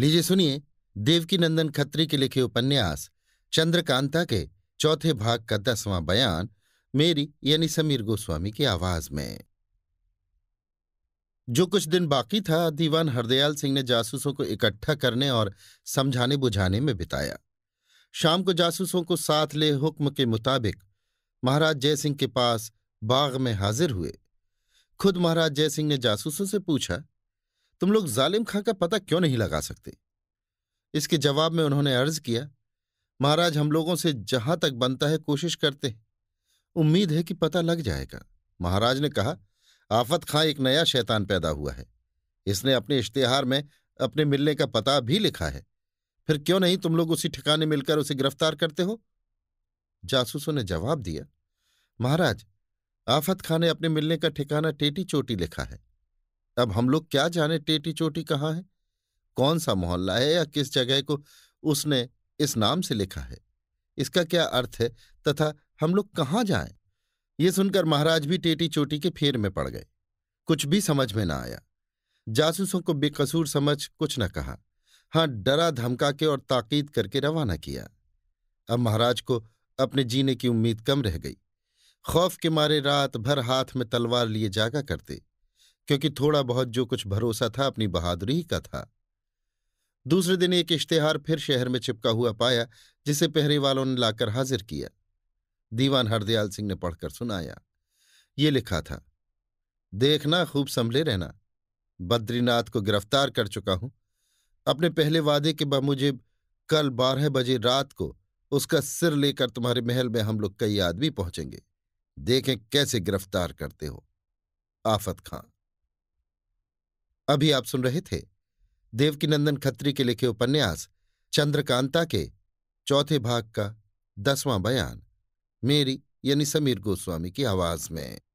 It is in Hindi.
लीजिए सुनिए देवकीनंदन खत्री के लिखे उपन्यास चंद्रकांता के चौथे भाग का दसवां बयान मेरी यानी समीर गोस्वामी की आवाज में जो कुछ दिन बाकी था दीवान हरदयाल सिंह ने जासूसों को इकट्ठा करने और समझाने बुझाने में बिताया शाम को जासूसों को साथ ले हुक्म के मुताबिक महाराज जयसिंह के पास बाग में हाजिर हुए खुद महाराज जयसिंह ने जासूसों से पूछा तुम लोग जालिम खां का पता क्यों नहीं लगा सकते इसके जवाब में उन्होंने अर्ज किया महाराज हम लोगों से जहां तक बनता है कोशिश करते हैं उम्मीद है कि पता लग जाएगा महाराज ने कहा आफत खां एक नया शैतान पैदा हुआ है इसने अपने इश्तिहार में अपने मिलने का पता भी लिखा है फिर क्यों नहीं तुम लोग उसी ठिकाने मिलकर उसे गिरफ्तार करते हो जासूसों ने जवाब दिया महाराज आफत खां ने अपने मिलने का ठिकाना टेटी चोटी लिखा है अब हम लोग क्या जाने टेटी चोटी कहाँ है कौन सा मोहल्ला है या किस जगह को उसने इस नाम से लिखा है इसका क्या अर्थ है तथा हम लोग कहाँ जाएं ये सुनकर महाराज भी टेटी चोटी के फेर में पड़ गए कुछ भी समझ में न आया जासूसों को बेकसूर समझ कुछ न कहा हाँ डरा धमका के और ताकीद करके रवाना किया अब महाराज को अपने जीने की उम्मीद कम रह गई खौफ के मारे रात भर हाथ में तलवार लिए जागा करते क्योंकि थोड़ा बहुत जो कुछ भरोसा था अपनी बहादुरी ही का था दूसरे दिन एक इश्तेहार फिर शहर में चिपका हुआ पाया जिसे पहरे वालों ने लाकर हाजिर किया दीवान हरदयाल सिंह ने पढ़कर सुनाया ये लिखा था देखना खूब संभले रहना बद्रीनाथ को गिरफ्तार कर चुका हूं अपने पहले वादे के बामुजिब कल बारह बजे रात को उसका सिर लेकर तुम्हारे महल में हम लोग कई आदमी पहुंचेंगे देखें कैसे गिरफ्तार करते हो आफत खां अभी आप सुन रहे थे देवकीनंदन खत्री के लिखे उपन्यास चंद्रकांता के चौथे भाग का दसवां बयान मेरी यानी समीर गोस्वामी की आवाज में